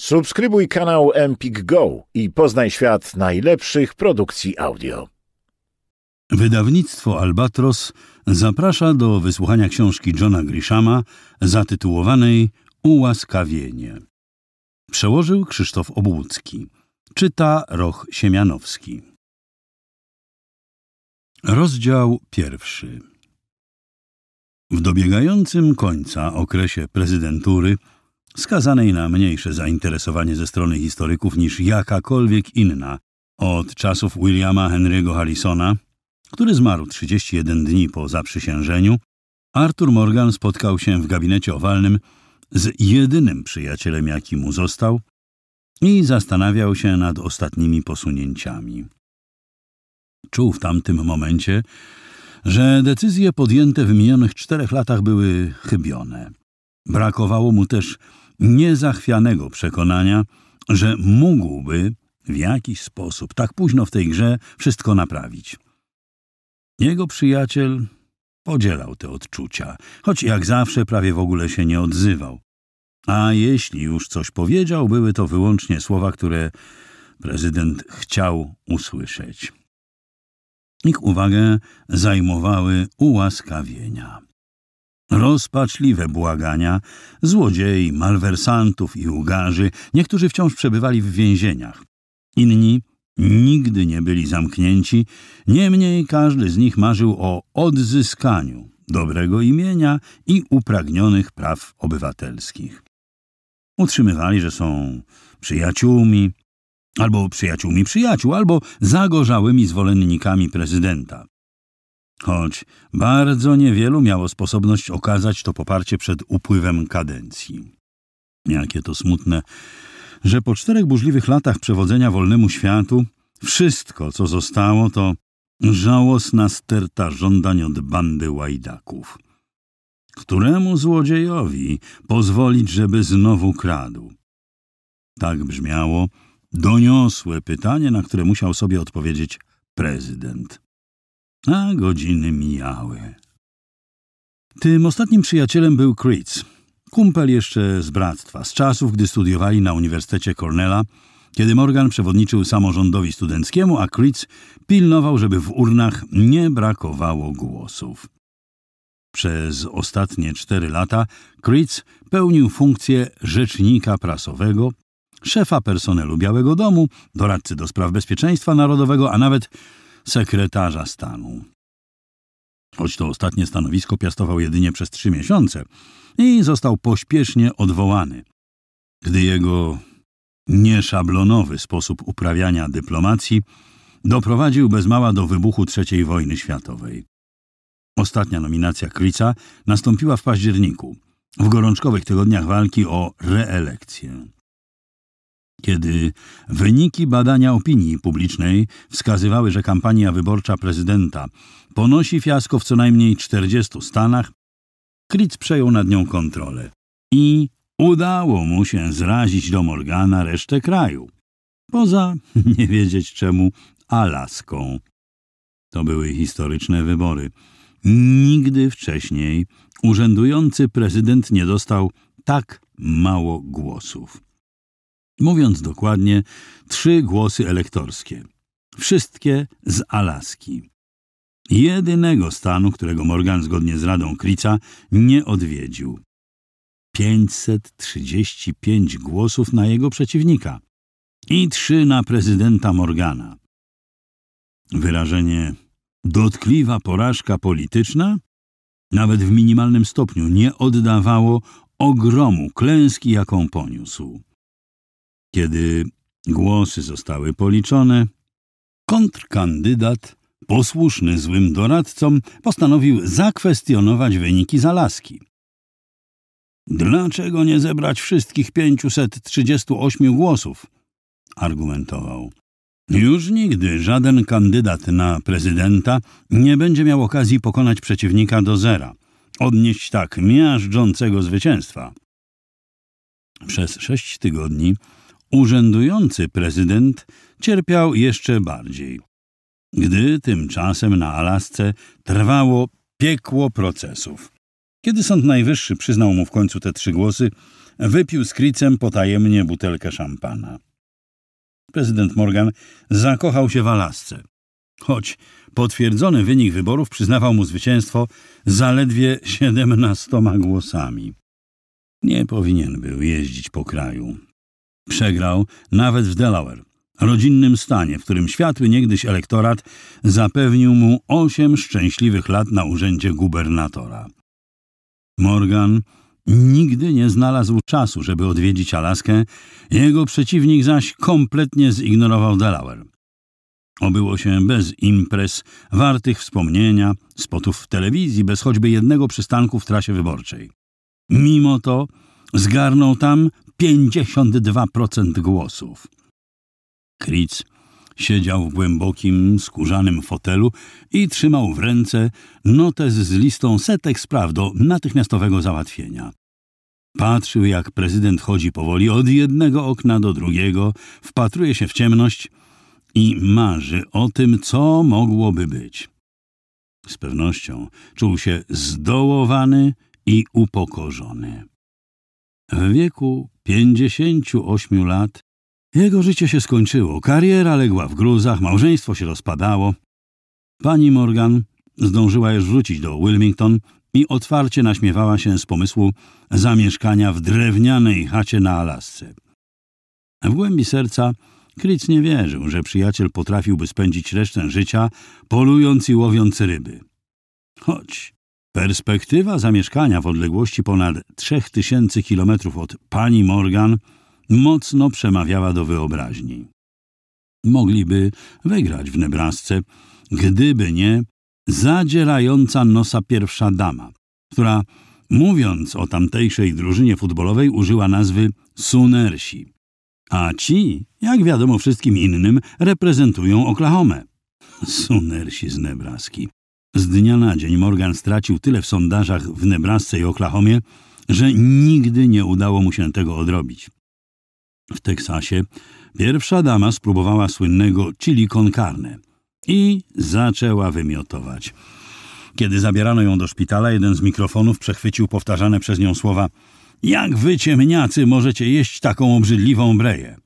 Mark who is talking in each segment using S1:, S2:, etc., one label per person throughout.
S1: Subskrybuj kanał Empik Go i poznaj świat najlepszych produkcji audio. Wydawnictwo Albatros zaprasza do wysłuchania książki Johna Grishama zatytułowanej Ułaskawienie. Przełożył Krzysztof Obłucki. Czyta Roch Siemianowski. Rozdział pierwszy. W dobiegającym końca okresie prezydentury – skazanej na mniejsze zainteresowanie ze strony historyków niż jakakolwiek inna od czasów Williama Henry'ego Harrisona, który zmarł 31 dni po zaprzysiężeniu, Arthur Morgan spotkał się w gabinecie owalnym z jedynym przyjacielem, jaki mu został, i zastanawiał się nad ostatnimi posunięciami. Czuł w tamtym momencie, że decyzje podjęte w minionych czterech latach były chybione. Brakowało mu też niezachwianego przekonania, że mógłby w jakiś sposób tak późno w tej grze wszystko naprawić. Jego przyjaciel podzielał te odczucia, choć jak zawsze prawie w ogóle się nie odzywał. A jeśli już coś powiedział, były to wyłącznie słowa, które prezydent chciał usłyszeć. Ich uwagę zajmowały ułaskawienia. Rozpaczliwe błagania złodziei, malwersantów i ugarzy, niektórzy wciąż przebywali w więzieniach, inni nigdy nie byli zamknięci, niemniej każdy z nich marzył o odzyskaniu dobrego imienia i upragnionych praw obywatelskich. Utrzymywali, że są przyjaciółmi, albo przyjaciółmi przyjaciół, albo zagorzałymi zwolennikami prezydenta. Choć bardzo niewielu miało sposobność okazać to poparcie przed upływem kadencji. Jakie to smutne, że po czterech burzliwych latach przewodzenia wolnemu światu wszystko, co zostało, to żałosna sterta żądań od bandy łajdaków. Któremu złodziejowi pozwolić, żeby znowu kradł? Tak brzmiało doniosłe pytanie, na które musiał sobie odpowiedzieć prezydent a godziny mijały. Tym ostatnim przyjacielem był Creeds, kumpel jeszcze z bractwa, z czasów, gdy studiowali na Uniwersytecie Cornella, kiedy Morgan przewodniczył samorządowi studenckiemu, a Creeds pilnował, żeby w urnach nie brakowało głosów. Przez ostatnie cztery lata Creeds pełnił funkcję rzecznika prasowego, szefa personelu Białego Domu, doradcy do spraw bezpieczeństwa narodowego, a nawet sekretarza stanu. Choć to ostatnie stanowisko piastował jedynie przez trzy miesiące i został pośpiesznie odwołany, gdy jego nieszablonowy sposób uprawiania dyplomacji doprowadził bez mała do wybuchu III wojny światowej. Ostatnia nominacja Krica nastąpiła w październiku, w gorączkowych tygodniach walki o reelekcję. Kiedy wyniki badania opinii publicznej wskazywały, że kampania wyborcza prezydenta ponosi fiasko w co najmniej 40 stanach, Klitz przejął nad nią kontrolę i udało mu się zrazić do Morgana resztę kraju. Poza, nie wiedzieć czemu, Alaską. To były historyczne wybory. Nigdy wcześniej urzędujący prezydent nie dostał tak mało głosów. Mówiąc dokładnie, trzy głosy elektorskie. Wszystkie z Alaski. Jedynego stanu, którego Morgan zgodnie z radą Krica nie odwiedził. 535 głosów na jego przeciwnika i trzy na prezydenta Morgana. Wyrażenie dotkliwa porażka polityczna nawet w minimalnym stopniu nie oddawało ogromu klęski, jaką poniósł. Kiedy głosy zostały policzone, kontrkandydat, posłuszny złym doradcom, postanowił zakwestionować wyniki Zalaski. Dlaczego nie zebrać wszystkich 538 głosów? argumentował. Już nigdy żaden kandydat na prezydenta nie będzie miał okazji pokonać przeciwnika do zera, odnieść tak miażdżącego zwycięstwa. Przez sześć tygodni Urzędujący prezydent cierpiał jeszcze bardziej. Gdy tymczasem na Alasce trwało piekło procesów. Kiedy Sąd Najwyższy przyznał mu w końcu te trzy głosy, wypił z Kricem potajemnie butelkę szampana. Prezydent Morgan zakochał się w Alasce. Choć potwierdzony wynik wyborów przyznawał mu zwycięstwo zaledwie siedemnastoma głosami. Nie powinien był jeździć po kraju. Przegrał nawet w Delaware, rodzinnym stanie, w którym światły niegdyś elektorat zapewnił mu osiem szczęśliwych lat na urzędzie gubernatora. Morgan nigdy nie znalazł czasu, żeby odwiedzić Alaskę, jego przeciwnik zaś kompletnie zignorował Delaware. Obyło się bez imprez, wartych wspomnienia, spotów w telewizji, bez choćby jednego przystanku w trasie wyborczej. Mimo to zgarnął tam 52% głosów. Kritz siedział w głębokim, skórzanym fotelu i trzymał w ręce notes z listą setek spraw do natychmiastowego załatwienia. Patrzył, jak prezydent chodzi powoli od jednego okna do drugiego, wpatruje się w ciemność i marzy o tym, co mogłoby być. Z pewnością czuł się zdołowany i upokorzony. W wieku 58 lat jego życie się skończyło, kariera legła w gruzach, małżeństwo się rozpadało. Pani Morgan zdążyła już wrócić do Wilmington i otwarcie naśmiewała się z pomysłu zamieszkania w drewnianej chacie na Alasce. W głębi serca Kritz nie wierzył, że przyjaciel potrafiłby spędzić resztę życia polując i łowiąc ryby. Choć Perspektywa zamieszkania w odległości ponad 3000 km od pani Morgan mocno przemawiała do wyobraźni. Mogliby wygrać w Nebrasce, gdyby nie zadzierająca nosa pierwsza dama, która mówiąc o tamtejszej drużynie futbolowej użyła nazwy Sunersi. A ci, jak wiadomo wszystkim innym, reprezentują Oklahomę. Sunersi z Nebraski. Z dnia na dzień Morgan stracił tyle w sondażach w Nebrasce i Oklahomie, że nigdy nie udało mu się tego odrobić. W Teksasie pierwsza dama spróbowała słynnego chili con carne i zaczęła wymiotować. Kiedy zabierano ją do szpitala, jeden z mikrofonów przechwycił powtarzane przez nią słowa jak wy ciemniacy możecie jeść taką obrzydliwą breję?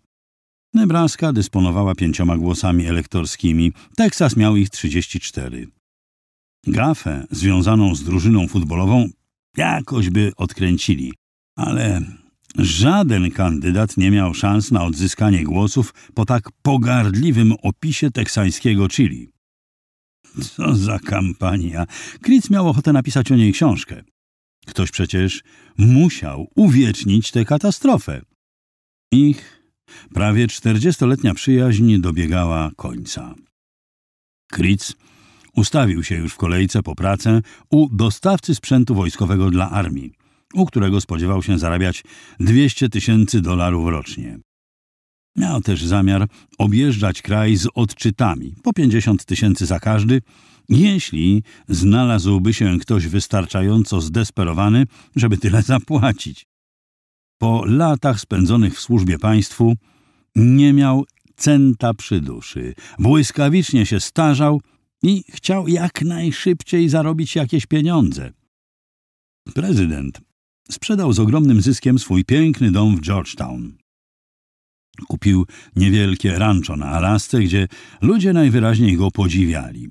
S1: Nebraska dysponowała pięcioma głosami elektorskimi, Teksas miał ich 34. Gafę związaną z drużyną futbolową jakoś by odkręcili, ale żaden kandydat nie miał szans na odzyskanie głosów po tak pogardliwym opisie teksańskiego Chili. Co za kampania! Kritz miał ochotę napisać o niej książkę. Ktoś przecież musiał uwiecznić tę katastrofę. Ich prawie czterdziestoletnia przyjaźń dobiegała końca. Kritz Ustawił się już w kolejce po pracę u dostawcy sprzętu wojskowego dla armii, u którego spodziewał się zarabiać 200 tysięcy dolarów rocznie. Miał też zamiar objeżdżać kraj z odczytami, po 50 tysięcy za każdy, jeśli znalazłby się ktoś wystarczająco zdesperowany, żeby tyle zapłacić. Po latach spędzonych w służbie państwu nie miał centa przy duszy. Błyskawicznie się starzał i chciał jak najszybciej zarobić jakieś pieniądze. Prezydent sprzedał z ogromnym zyskiem swój piękny dom w Georgetown. Kupił niewielkie rancho na Alasce, gdzie ludzie najwyraźniej go podziwiali.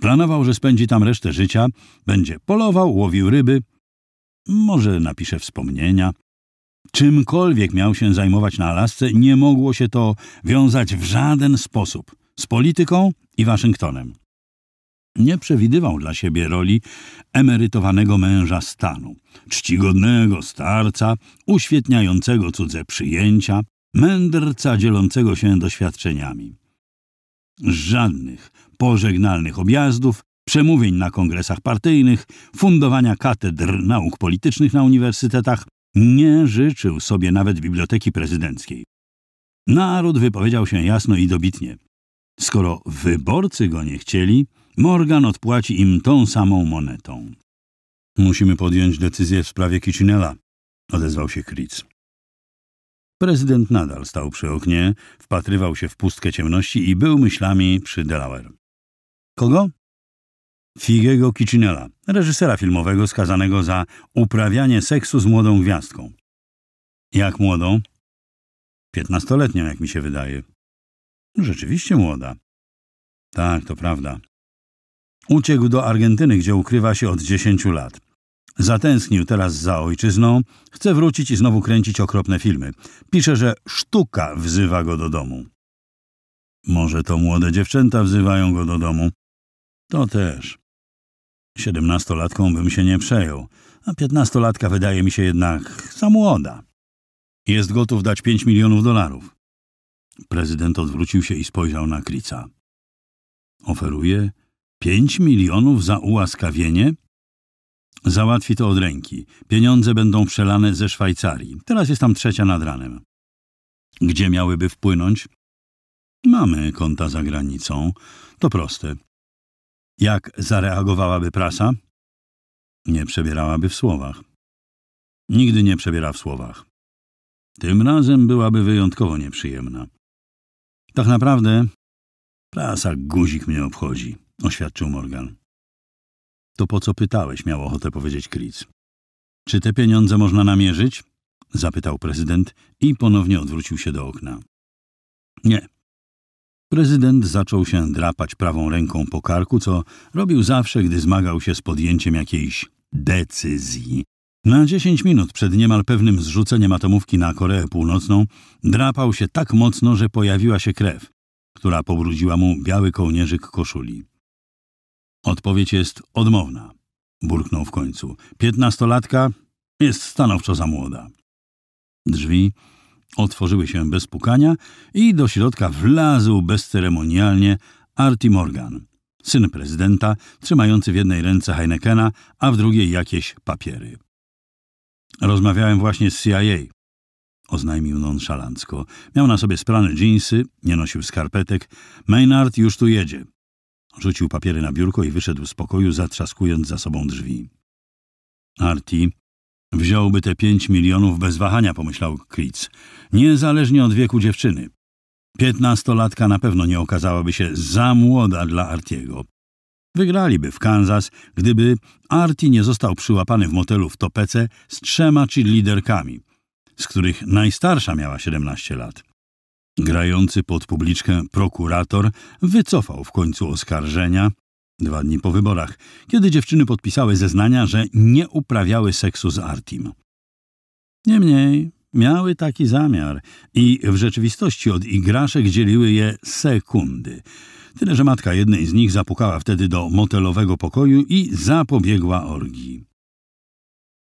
S1: Planował, że spędzi tam resztę życia, będzie polował, łowił ryby, może napisze wspomnienia. Czymkolwiek miał się zajmować na Alasce, nie mogło się to wiązać w żaden sposób z polityką i Waszyngtonem. Nie przewidywał dla siebie roli emerytowanego męża stanu, czcigodnego starca, uświetniającego cudze przyjęcia, mędrca dzielącego się doświadczeniami. Żadnych pożegnalnych objazdów, przemówień na kongresach partyjnych, fundowania katedr nauk politycznych na uniwersytetach, nie życzył sobie nawet biblioteki prezydenckiej. Naród wypowiedział się jasno i dobitnie. Skoro wyborcy go nie chcieli, Morgan odpłaci im tą samą monetą. Musimy podjąć decyzję w sprawie Kitchenela, odezwał się Kritz. Prezydent nadal stał przy oknie, wpatrywał się w pustkę ciemności i był myślami przy Delaware. Kogo? Figiego Kitchenela, reżysera filmowego skazanego za uprawianie seksu z młodą gwiazdką. Jak młodą? Piętnastoletnią, jak mi się wydaje. Rzeczywiście młoda. Tak, to prawda. Uciekł do Argentyny, gdzie ukrywa się od 10 lat. Zatęsknił teraz za ojczyzną, chce wrócić i znowu kręcić okropne filmy. Pisze, że sztuka wzywa go do domu. Może to młode dziewczęta wzywają go do domu? To też. Siedemnastolatką bym się nie przejął, a piętnastolatka wydaje mi się jednak za młoda. Jest gotów dać pięć milionów dolarów. Prezydent odwrócił się i spojrzał na Krica. Oferuje Pięć milionów za ułaskawienie? Załatwi to od ręki. Pieniądze będą przelane ze Szwajcarii. Teraz jest tam trzecia nad ranem. Gdzie miałyby wpłynąć? Mamy konta za granicą. To proste. Jak zareagowałaby prasa? Nie przebierałaby w słowach. Nigdy nie przebiera w słowach. Tym razem byłaby wyjątkowo nieprzyjemna. Tak naprawdę prasa guzik mnie obchodzi oświadczył Morgan. To po co pytałeś, miał ochotę powiedzieć Kric. Czy te pieniądze można namierzyć? Zapytał prezydent i ponownie odwrócił się do okna. Nie. Prezydent zaczął się drapać prawą ręką po karku, co robił zawsze, gdy zmagał się z podjęciem jakiejś decyzji. Na 10 minut przed niemal pewnym zrzuceniem atomówki na Koreę Północną drapał się tak mocno, że pojawiła się krew, która pobrudziła mu biały kołnierzyk koszuli. Odpowiedź jest odmowna, burknął w końcu. Piętnastolatka jest stanowczo za młoda. Drzwi otworzyły się bez pukania i do środka wlazł bezceremonialnie Artie Morgan, syn prezydenta, trzymający w jednej ręce Heinekena, a w drugiej jakieś papiery. Rozmawiałem właśnie z CIA, oznajmił nonszalancko. Miał na sobie sprane dżinsy, nie nosił skarpetek. Maynard już tu jedzie. Rzucił papiery na biurko i wyszedł z pokoju, zatrzaskując za sobą drzwi. Arti wziąłby te pięć milionów bez wahania, pomyślał Kritz, niezależnie od wieku dziewczyny. Piętnastolatka na pewno nie okazałaby się za młoda dla Artiego. Wygraliby w Kansas, gdyby Arti nie został przyłapany w motelu w Topece z trzema czy liderkami, z których najstarsza miała 17 lat. Grający pod publiczkę prokurator wycofał w końcu oskarżenia dwa dni po wyborach, kiedy dziewczyny podpisały zeznania, że nie uprawiały seksu z Artim. Niemniej miały taki zamiar i w rzeczywistości od igraszek dzieliły je sekundy. Tyle, że matka jednej z nich zapukała wtedy do motelowego pokoju i zapobiegła orgii.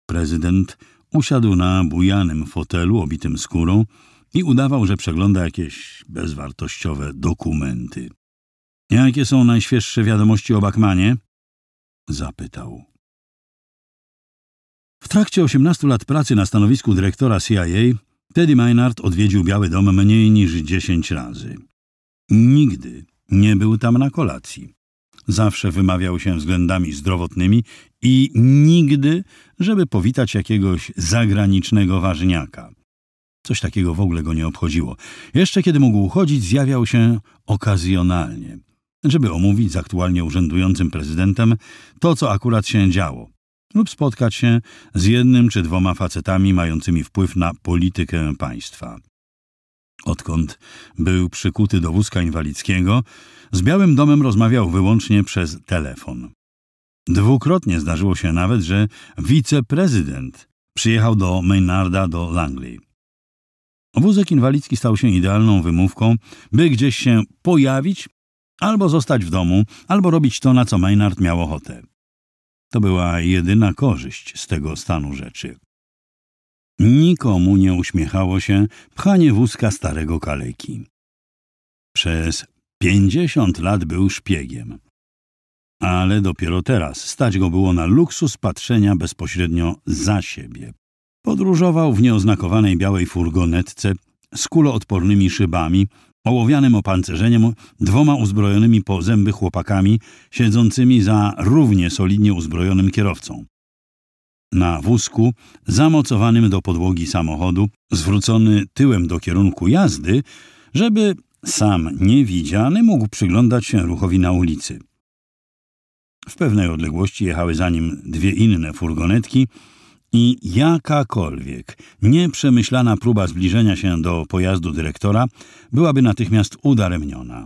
S1: Prezydent usiadł na bujanym fotelu obitym skórą, i udawał, że przegląda jakieś bezwartościowe dokumenty. Jakie są najświeższe wiadomości o Bakmanie? Zapytał. W trakcie 18 lat pracy na stanowisku dyrektora CIA Teddy Maynard odwiedził Biały Dom mniej niż 10 razy. Nigdy nie był tam na kolacji. Zawsze wymawiał się względami zdrowotnymi i nigdy, żeby powitać jakiegoś zagranicznego ważniaka – Coś takiego w ogóle go nie obchodziło. Jeszcze kiedy mógł uchodzić, zjawiał się okazjonalnie, żeby omówić z aktualnie urzędującym prezydentem to, co akurat się działo, lub spotkać się z jednym czy dwoma facetami mającymi wpływ na politykę państwa. Odkąd był przykuty do wózka inwalidzkiego, z Białym Domem rozmawiał wyłącznie przez telefon. Dwukrotnie zdarzyło się nawet, że wiceprezydent przyjechał do Maynarda do Langley. Wózek inwalidzki stał się idealną wymówką, by gdzieś się pojawić, albo zostać w domu, albo robić to, na co Maynard miał ochotę. To była jedyna korzyść z tego stanu rzeczy. Nikomu nie uśmiechało się pchanie wózka starego kaleki. Przez pięćdziesiąt lat był szpiegiem. Ale dopiero teraz stać go było na luksus patrzenia bezpośrednio za siebie. Podróżował w nieoznakowanej białej furgonetce z kuloodpornymi szybami, ołowianym opancerzeniem, dwoma uzbrojonymi po zęby chłopakami, siedzącymi za równie solidnie uzbrojonym kierowcą. Na wózku, zamocowanym do podłogi samochodu, zwrócony tyłem do kierunku jazdy, żeby sam niewidziany mógł przyglądać się ruchowi na ulicy. W pewnej odległości jechały za nim dwie inne furgonetki – i jakakolwiek nieprzemyślana próba zbliżenia się do pojazdu dyrektora byłaby natychmiast udaremniona.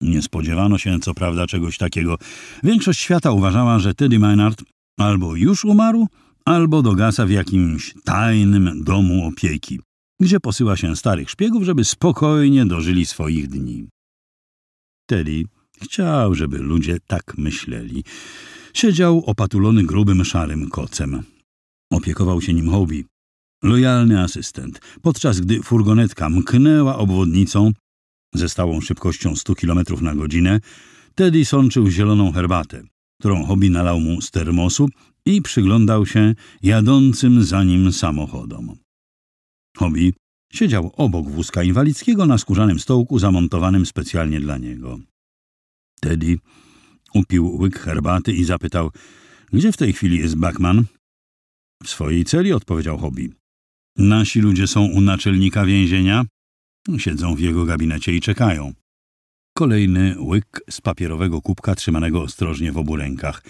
S1: Nie spodziewano się, co prawda, czegoś takiego. Większość świata uważała, że Teddy Maynard albo już umarł, albo dogasa w jakimś tajnym domu opieki, gdzie posyła się starych szpiegów, żeby spokojnie dożyli swoich dni. Teddy chciał, żeby ludzie tak myśleli. Siedział opatulony grubym szarym kocem. Opiekował się nim Hobie, Lojalny asystent. Podczas gdy furgonetka mknęła obwodnicą ze stałą szybkością 100 km na godzinę, Teddy sączył zieloną herbatę, którą Hobie nalał mu z termosu i przyglądał się jadącym za nim samochodom. Hobie siedział obok wózka inwalidzkiego na skórzanym stołku zamontowanym specjalnie dla niego. Teddy upił łyk herbaty i zapytał, gdzie w tej chwili jest Bachman? W swojej celi, odpowiedział Hobby. Nasi ludzie są u naczelnika więzienia, siedzą w jego gabinecie i czekają. Kolejny łyk z papierowego kubka trzymanego ostrożnie w obu rękach.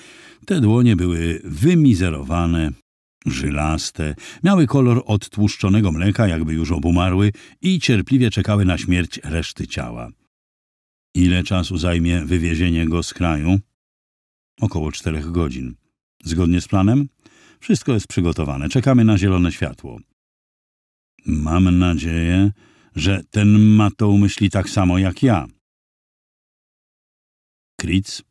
S1: Te dłonie były wymizerowane, żylaste, miały kolor odtłuszczonego mleka, jakby już obumarły i cierpliwie czekały na śmierć reszty ciała. Ile czasu zajmie wywiezienie go z kraju? Około czterech godzin. Zgodnie z planem? Wszystko jest przygotowane. Czekamy na zielone światło. Mam nadzieję, że ten Matoł myśli tak samo jak ja. Kritz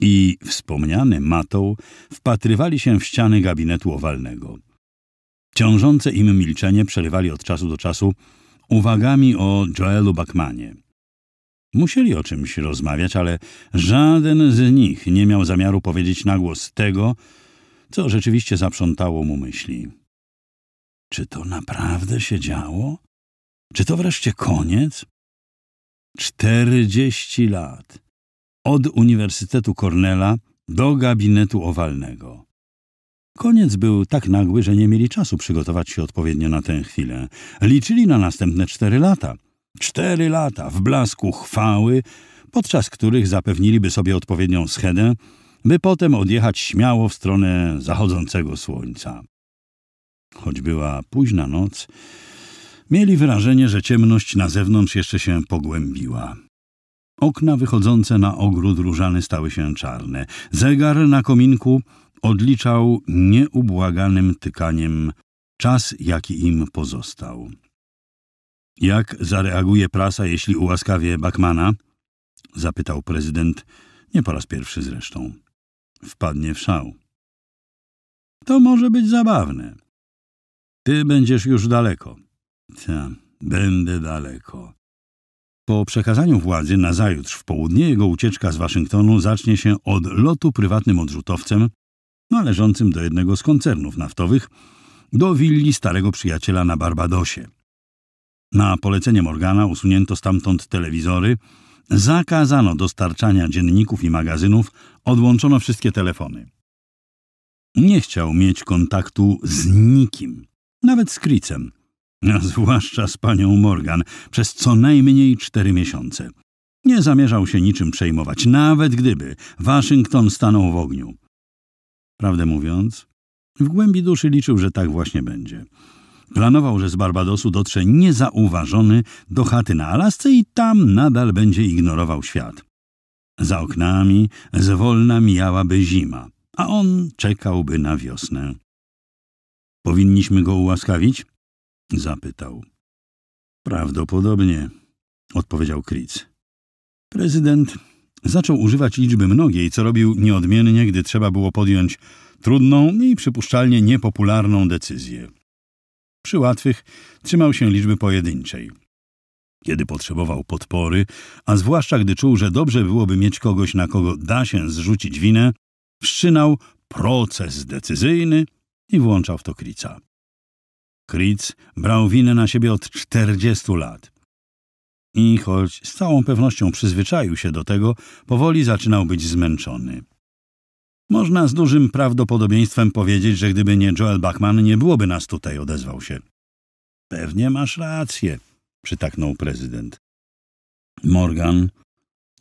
S1: i wspomniany Matoł wpatrywali się w ściany gabinetu owalnego. Ciążące im milczenie przerywali od czasu do czasu uwagami o Joelu Bachmanie. Musieli o czymś rozmawiać, ale żaden z nich nie miał zamiaru powiedzieć na głos tego, co rzeczywiście zaprzątało mu myśli. Czy to naprawdę się działo? Czy to wreszcie koniec? Czterdzieści lat. Od Uniwersytetu Cornella do gabinetu owalnego. Koniec był tak nagły, że nie mieli czasu przygotować się odpowiednio na tę chwilę. Liczyli na następne cztery lata. Cztery lata w blasku chwały, podczas których zapewniliby sobie odpowiednią schedę by potem odjechać śmiało w stronę zachodzącego słońca. Choć była późna noc, mieli wrażenie, że ciemność na zewnątrz jeszcze się pogłębiła. Okna wychodzące na ogród różany stały się czarne. Zegar na kominku odliczał nieubłaganym tykaniem czas, jaki im pozostał. Jak zareaguje prasa, jeśli ułaskawie Bakmana? zapytał prezydent, nie po raz pierwszy zresztą wpadnie w szał. To może być zabawne. Ty będziesz już daleko. Ta, będę daleko. Po przekazaniu władzy nazajutrz w południe jego ucieczka z Waszyngtonu zacznie się od lotu prywatnym odrzutowcem należącym do jednego z koncernów naftowych do willi starego przyjaciela na Barbadosie. Na polecenie Morgana usunięto stamtąd telewizory, zakazano dostarczania dzienników i magazynów Odłączono wszystkie telefony. Nie chciał mieć kontaktu z nikim, nawet z Kricem, a zwłaszcza z panią Morgan, przez co najmniej cztery miesiące. Nie zamierzał się niczym przejmować, nawet gdyby Waszyngton stanął w ogniu. Prawdę mówiąc, w głębi duszy liczył, że tak właśnie będzie. Planował, że z Barbadosu dotrze niezauważony do chaty na Alasce i tam nadal będzie ignorował świat. Za oknami zwolna mijałaby zima, a on czekałby na wiosnę. Powinniśmy go ułaskawić? zapytał. Prawdopodobnie, odpowiedział Kritz. Prezydent zaczął używać liczby mnogiej, co robił nieodmiennie, gdy trzeba było podjąć trudną i przypuszczalnie niepopularną decyzję. Przy łatwych trzymał się liczby pojedynczej – kiedy potrzebował podpory, a zwłaszcza gdy czuł, że dobrze byłoby mieć kogoś, na kogo da się zrzucić winę, wszczynał proces decyzyjny i włączał w to Krica. Kric brał winę na siebie od 40 lat. I choć z całą pewnością przyzwyczaił się do tego, powoli zaczynał być zmęczony. Można z dużym prawdopodobieństwem powiedzieć, że gdyby nie Joel Bachman, nie byłoby nas tutaj, odezwał się. Pewnie masz rację, przytaknął prezydent. Morgan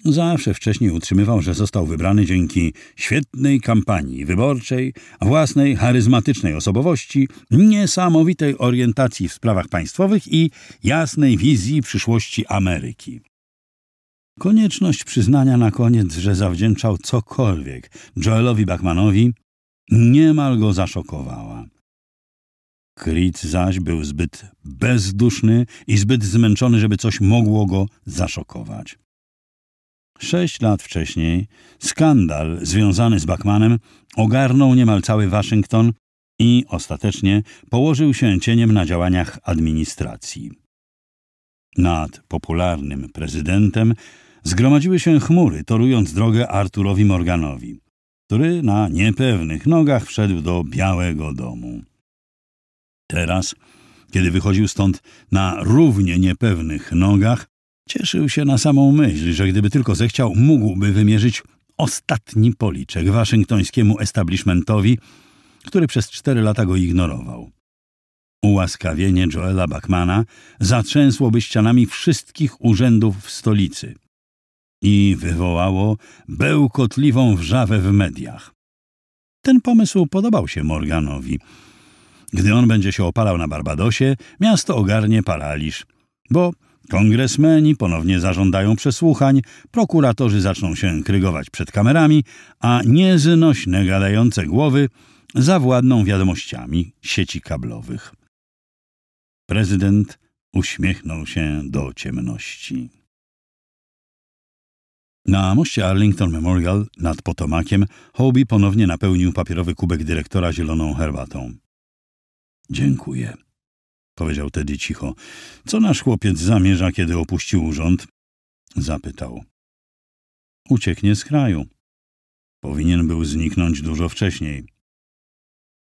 S1: zawsze wcześniej utrzymywał, że został wybrany dzięki świetnej kampanii wyborczej, własnej charyzmatycznej osobowości, niesamowitej orientacji w sprawach państwowych i jasnej wizji przyszłości Ameryki. Konieczność przyznania na koniec, że zawdzięczał cokolwiek Joelowi Bachmanowi, niemal go zaszokowała. Kritz zaś był zbyt bezduszny i zbyt zmęczony, żeby coś mogło go zaszokować. Sześć lat wcześniej skandal związany z Bachmanem ogarnął niemal cały Waszyngton i ostatecznie położył się cieniem na działaniach administracji. Nad popularnym prezydentem zgromadziły się chmury, torując drogę Arturowi Morganowi, który na niepewnych nogach wszedł do Białego Domu. Teraz, kiedy wychodził stąd na równie niepewnych nogach, cieszył się na samą myśl, że gdyby tylko zechciał, mógłby wymierzyć ostatni policzek waszyngtońskiemu establishmentowi, który przez cztery lata go ignorował. Ułaskawienie Joela Bachmana zatrzęsłoby ścianami wszystkich urzędów w stolicy i wywołało bełkotliwą wrzawę w mediach. Ten pomysł podobał się Morganowi, gdy on będzie się opalał na Barbadosie, miasto ogarnie paraliż. Bo Kongresmeni ponownie zażądają przesłuchań, prokuratorzy zaczną się krygować przed kamerami, a nieznośne gadające głowy zawładną wiadomościami sieci kablowych. Prezydent uśmiechnął się do ciemności. Na moście Arlington Memorial nad Potomakiem Hobie ponownie napełnił papierowy kubek dyrektora zieloną herbatą. Dziękuję, powiedział tedy cicho. Co nasz chłopiec zamierza, kiedy opuścił urząd? Zapytał. Ucieknie z kraju. Powinien był zniknąć dużo wcześniej.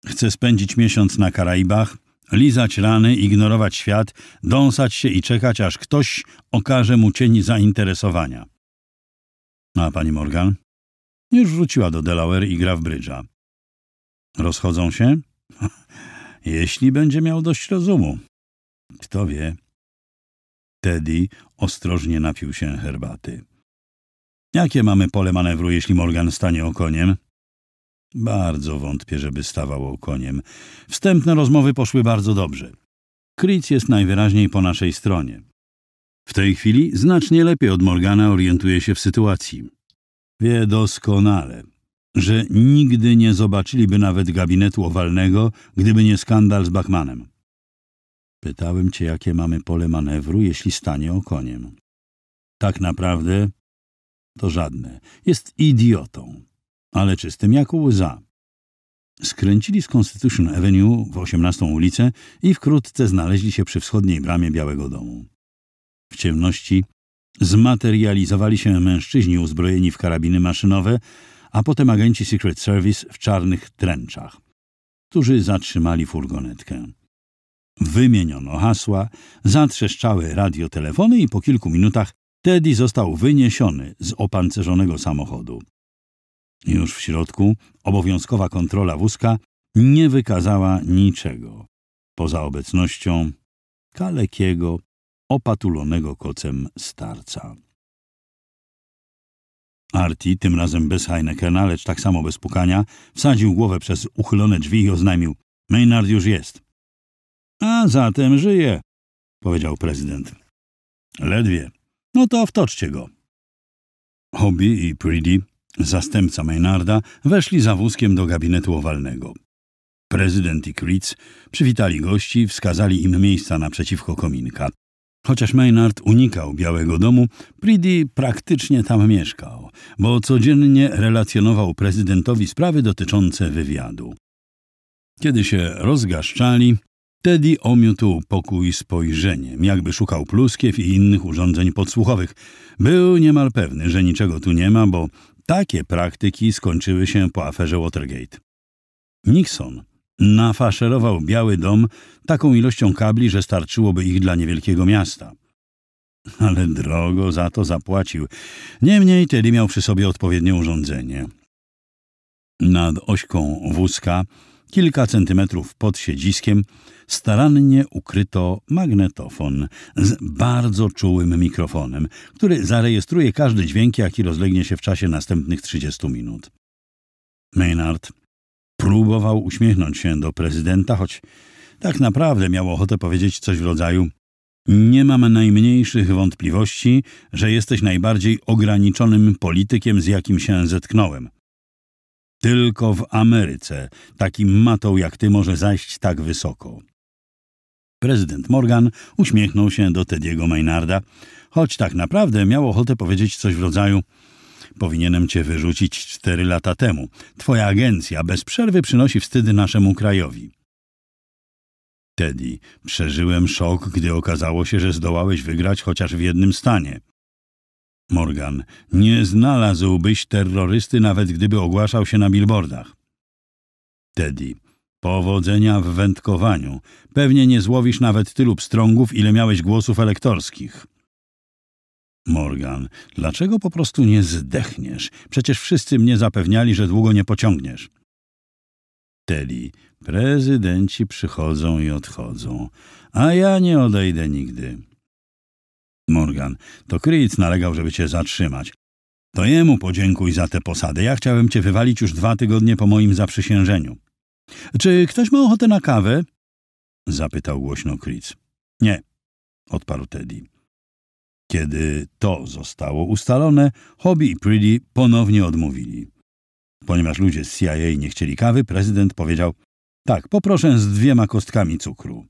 S1: Chce spędzić miesiąc na Karaibach, lizać rany, ignorować świat, dąsać się i czekać, aż ktoś okaże mu cień zainteresowania. A pani Morgan? Już wróciła do Delaware i gra w brydża. Rozchodzą się? jeśli będzie miał dość rozumu. Kto wie? Teddy ostrożnie napił się herbaty. Jakie mamy pole manewru, jeśli Morgan stanie okoniem? Bardzo wątpię, żeby stawał okoniem. Wstępne rozmowy poszły bardzo dobrze. Kritz jest najwyraźniej po naszej stronie. W tej chwili znacznie lepiej od Morgana orientuje się w sytuacji. Wie doskonale, że nigdy nie zobaczyliby nawet gabinetu owalnego, gdyby nie skandal z Bachmanem. Pytałem cię, jakie mamy pole manewru, jeśli stanie o koniem. Tak naprawdę to żadne. Jest idiotą, ale czystym jak łza. Skręcili z Constitution Avenue w 18 ulicę i wkrótce znaleźli się przy wschodniej bramie Białego Domu. W ciemności zmaterializowali się mężczyźni uzbrojeni w karabiny maszynowe, a potem agenci Secret Service w czarnych tręczach, którzy zatrzymali furgonetkę. Wymieniono hasła, zatrzeszczały radiotelefony i po kilku minutach Teddy został wyniesiony z opancerzonego samochodu. Już w środku obowiązkowa kontrola wózka nie wykazała niczego poza obecnością kalekiego, opatulonego kocem starca. Arti, tym razem bez Heinekena, lecz tak samo bez pukania, wsadził głowę przez uchylone drzwi i oznajmił – Maynard już jest. – A zatem żyje – powiedział prezydent. – Ledwie. No to wtoczcie go. Hobby i Pretty, zastępca Maynarda, weszli za wózkiem do gabinetu owalnego. Prezydent i Creeds przywitali gości, wskazali im miejsca naprzeciwko kominka. Chociaż Maynard unikał Białego Domu, Pridi praktycznie tam mieszkał, bo codziennie relacjonował prezydentowi sprawy dotyczące wywiadu. Kiedy się rozgaszczali, Teddy omiótł pokój spojrzeniem, jakby szukał pluskiew i innych urządzeń podsłuchowych. Był niemal pewny, że niczego tu nie ma, bo takie praktyki skończyły się po aferze Watergate. Nixon nafaszerował Biały Dom taką ilością kabli, że starczyłoby ich dla niewielkiego miasta. Ale drogo za to zapłacił. Niemniej Teddy miał przy sobie odpowiednie urządzenie. Nad ośką wózka, kilka centymetrów pod siedziskiem, starannie ukryto magnetofon z bardzo czułym mikrofonem, który zarejestruje każdy dźwięk, jaki rozlegnie się w czasie następnych 30 minut. Maynard Próbował uśmiechnąć się do prezydenta, choć tak naprawdę miał ochotę powiedzieć coś w rodzaju nie mam najmniejszych wątpliwości, że jesteś najbardziej ograniczonym politykiem, z jakim się zetknąłem. Tylko w Ameryce takim matą jak ty może zajść tak wysoko. Prezydent Morgan uśmiechnął się do Tediego Maynarda, choć tak naprawdę miał ochotę powiedzieć coś w rodzaju – Powinienem cię wyrzucić cztery lata temu. Twoja agencja bez przerwy przynosi wstydy naszemu krajowi. Teddy, przeżyłem szok, gdy okazało się, że zdołałeś wygrać chociaż w jednym stanie. Morgan, nie znalazłbyś terrorysty, nawet gdyby ogłaszał się na billboardach. Teddy, powodzenia w wędkowaniu. Pewnie nie złowisz nawet tylu pstrągów, ile miałeś głosów elektorskich. Morgan, dlaczego po prostu nie zdechniesz? Przecież wszyscy mnie zapewniali, że długo nie pociągniesz. Teli, prezydenci przychodzą i odchodzą, a ja nie odejdę nigdy. Morgan, to Creed nalegał, żeby cię zatrzymać. To jemu podziękuj za tę posadę. Ja chciałem cię wywalić już dwa tygodnie po moim zaprzysiężeniu. Czy ktoś ma ochotę na kawę? Zapytał głośno Creed. Nie, odparł Teddy. Kiedy to zostało ustalone, Hobby i Pretty ponownie odmówili. Ponieważ ludzie z CIA nie chcieli kawy, prezydent powiedział tak, poproszę z dwiema kostkami cukru.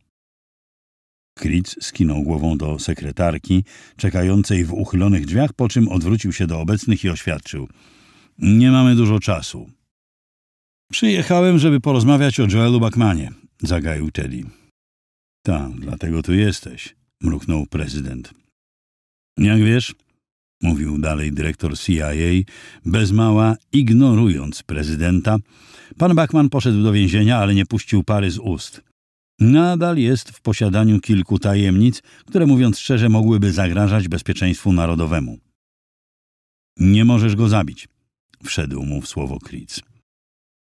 S1: Kritz skinął głową do sekretarki, czekającej w uchylonych drzwiach, po czym odwrócił się do obecnych i oświadczył. Nie mamy dużo czasu. Przyjechałem, żeby porozmawiać o Joelu Bakmanie, zagaił Teddy. Tak, dlatego tu jesteś, mruknął prezydent. Jak wiesz, mówił dalej dyrektor CIA, bez mała ignorując prezydenta, pan Bachman poszedł do więzienia, ale nie puścił pary z ust. Nadal jest w posiadaniu kilku tajemnic, które mówiąc szczerze mogłyby zagrażać bezpieczeństwu narodowemu. Nie możesz go zabić, wszedł mu w słowo Kritz.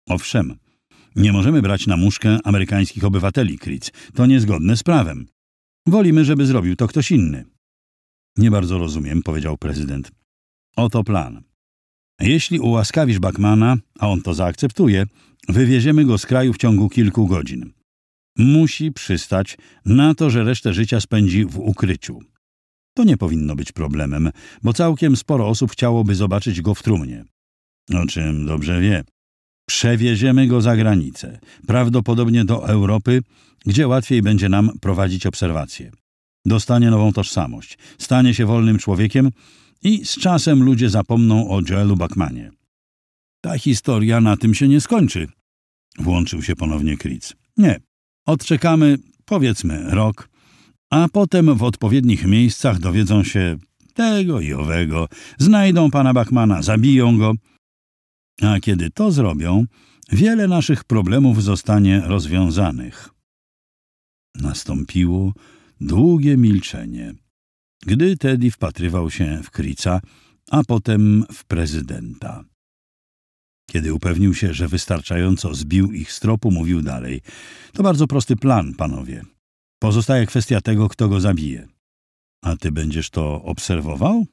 S1: Owszem, nie możemy brać na muszkę amerykańskich obywateli, Kritz. To niezgodne z prawem. Wolimy, żeby zrobił to ktoś inny. Nie bardzo rozumiem, powiedział prezydent. Oto plan. Jeśli ułaskawisz Bakmana, a on to zaakceptuje, wywieziemy go z kraju w ciągu kilku godzin. Musi przystać na to, że resztę życia spędzi w ukryciu. To nie powinno być problemem, bo całkiem sporo osób chciałoby zobaczyć go w trumnie. O czym dobrze wie. Przewieziemy go za granicę, prawdopodobnie do Europy, gdzie łatwiej będzie nam prowadzić obserwacje dostanie nową tożsamość, stanie się wolnym człowiekiem i z czasem ludzie zapomną o Joelu Bachmanie. Ta historia na tym się nie skończy, włączył się ponownie Kritz. Nie, odczekamy, powiedzmy, rok, a potem w odpowiednich miejscach dowiedzą się tego i owego, znajdą pana Bachmana, zabiją go. A kiedy to zrobią, wiele naszych problemów zostanie rozwiązanych. Nastąpiło długie milczenie. Gdy Teddy wpatrywał się w Krica, a potem w prezydenta. Kiedy upewnił się, że wystarczająco zbił ich z tropu, mówił dalej. To bardzo prosty plan, panowie. Pozostaje kwestia tego, kto go zabije. A ty będziesz to obserwował?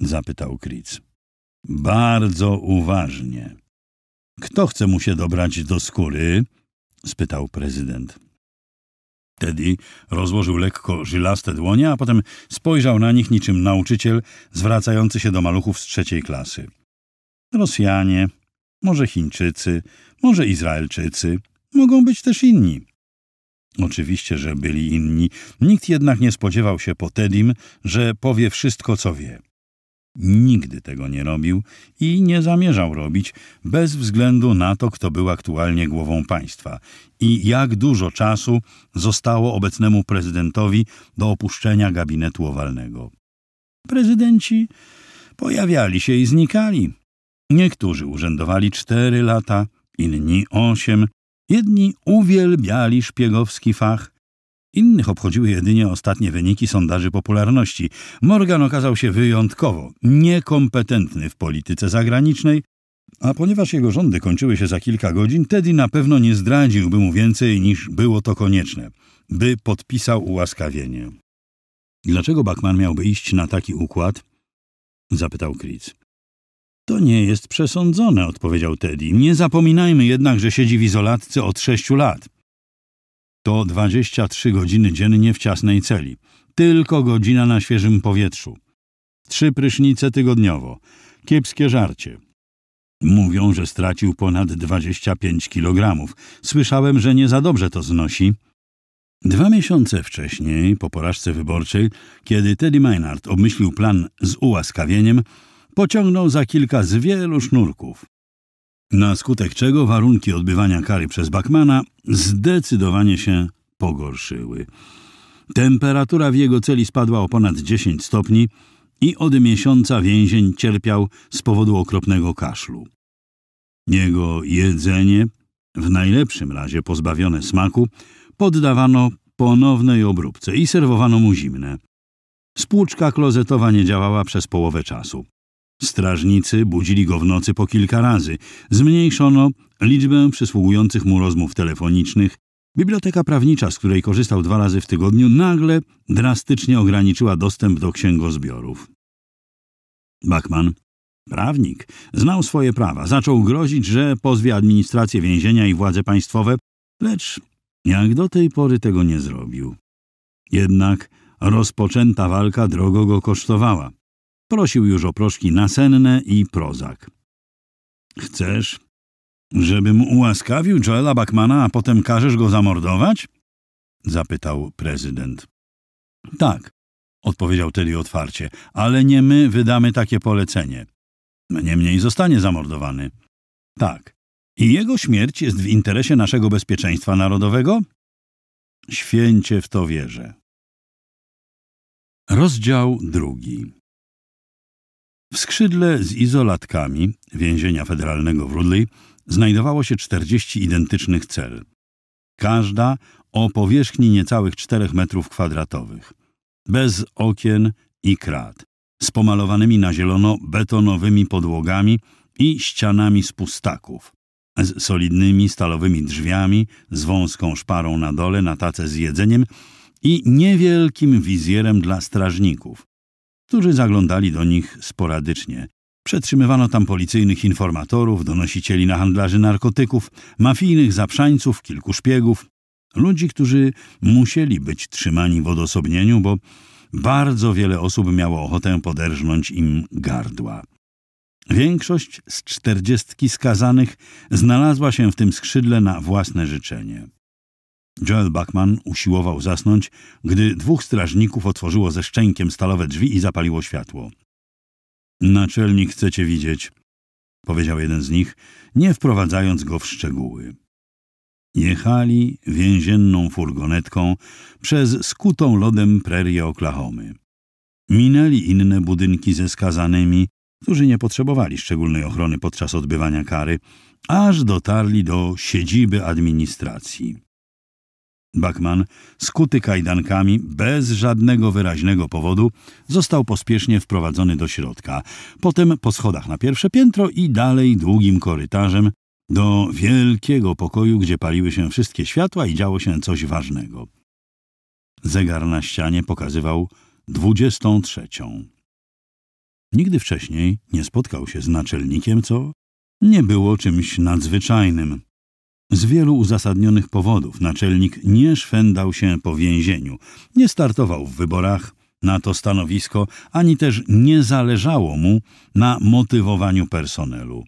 S1: Zapytał Kric. Bardzo uważnie. Kto chce mu się dobrać do skóry? spytał prezydent. Wtedy rozłożył lekko żylaste dłonie, a potem spojrzał na nich niczym nauczyciel zwracający się do maluchów z trzeciej klasy. Rosjanie, może Chińczycy, może Izraelczycy, mogą być też inni. Oczywiście, że byli inni. Nikt jednak nie spodziewał się po Tedim, że powie wszystko, co wie nigdy tego nie robił i nie zamierzał robić, bez względu na to, kto był aktualnie głową państwa i jak dużo czasu zostało obecnemu prezydentowi do opuszczenia gabinetu owalnego. Prezydenci pojawiali się i znikali. Niektórzy urzędowali cztery lata, inni osiem, jedni uwielbiali szpiegowski fach, Innych obchodziły jedynie ostatnie wyniki sondaży popularności. Morgan okazał się wyjątkowo niekompetentny w polityce zagranicznej, a ponieważ jego rządy kończyły się za kilka godzin, Teddy na pewno nie zdradziłby mu więcej niż było to konieczne, by podpisał ułaskawienie. Dlaczego Bachman miałby iść na taki układ? zapytał Kritz. To nie jest przesądzone, odpowiedział Teddy. Nie zapominajmy jednak, że siedzi w izolatce od sześciu lat to 23 godziny dziennie w ciasnej celi. Tylko godzina na świeżym powietrzu. Trzy prysznice tygodniowo. Kiepskie żarcie. Mówią, że stracił ponad 25 kg. Słyszałem, że nie za dobrze to znosi. Dwa miesiące wcześniej, po porażce wyborczej, kiedy Teddy Maynard obmyślił plan z ułaskawieniem, pociągnął za kilka z wielu sznurków na skutek czego warunki odbywania kary przez Bachmana zdecydowanie się pogorszyły. Temperatura w jego celi spadła o ponad 10 stopni i od miesiąca więzień cierpiał z powodu okropnego kaszlu. Jego jedzenie, w najlepszym razie pozbawione smaku, poddawano ponownej obróbce i serwowano mu zimne. Spłuczka klozetowa nie działała przez połowę czasu. Strażnicy budzili go w nocy po kilka razy. Zmniejszono liczbę przysługujących mu rozmów telefonicznych. Biblioteka prawnicza, z której korzystał dwa razy w tygodniu, nagle drastycznie ograniczyła dostęp do księgozbiorów. Bachman, prawnik, znał swoje prawa. Zaczął grozić, że pozwie administrację więzienia i władze państwowe, lecz jak do tej pory tego nie zrobił. Jednak rozpoczęta walka drogo go kosztowała. Prosił już o proszki nasenne i prozak. Chcesz, żebym ułaskawił Joela Bakmana, a potem każesz go zamordować? Zapytał prezydent. Tak, odpowiedział Teddy otwarcie, ale nie my wydamy takie polecenie. Niemniej zostanie zamordowany. Tak. I jego śmierć jest w interesie naszego bezpieczeństwa narodowego? Święcie w to wierzę. Rozdział drugi. W skrzydle z izolatkami więzienia federalnego w Rudley znajdowało się 40 identycznych cel. Każda o powierzchni niecałych 4 metrów kwadratowych. Bez okien i krat. Z pomalowanymi na zielono betonowymi podłogami i ścianami z pustaków. Z solidnymi stalowymi drzwiami, z wąską szparą na dole na tacę z jedzeniem i niewielkim wizjerem dla strażników którzy zaglądali do nich sporadycznie. Przetrzymywano tam policyjnych informatorów, donosicieli na handlarzy narkotyków, mafijnych zaprzańców, kilku szpiegów, ludzi, którzy musieli być trzymani w odosobnieniu, bo bardzo wiele osób miało ochotę poderżnąć im gardła. Większość z czterdziestki skazanych znalazła się w tym skrzydle na własne życzenie. Joel Bachman usiłował zasnąć, gdy dwóch strażników otworzyło ze szczękiem stalowe drzwi i zapaliło światło. Naczelnik chce cię widzieć, powiedział jeden z nich, nie wprowadzając go w szczegóły. Jechali więzienną furgonetką przez skutą lodem prerię Oklahomy. Minęli inne budynki ze skazanymi, którzy nie potrzebowali szczególnej ochrony podczas odbywania kary, aż dotarli do siedziby administracji. Bachman, skuty kajdankami, bez żadnego wyraźnego powodu, został pospiesznie wprowadzony do środka, potem po schodach na pierwsze piętro i dalej długim korytarzem do wielkiego pokoju, gdzie paliły się wszystkie światła i działo się coś ważnego. Zegar na ścianie pokazywał dwudziestą trzecią. Nigdy wcześniej nie spotkał się z naczelnikiem, co nie było czymś nadzwyczajnym. Z wielu uzasadnionych powodów naczelnik nie szwendał się po więzieniu, nie startował w wyborach na to stanowisko, ani też nie zależało mu na motywowaniu personelu.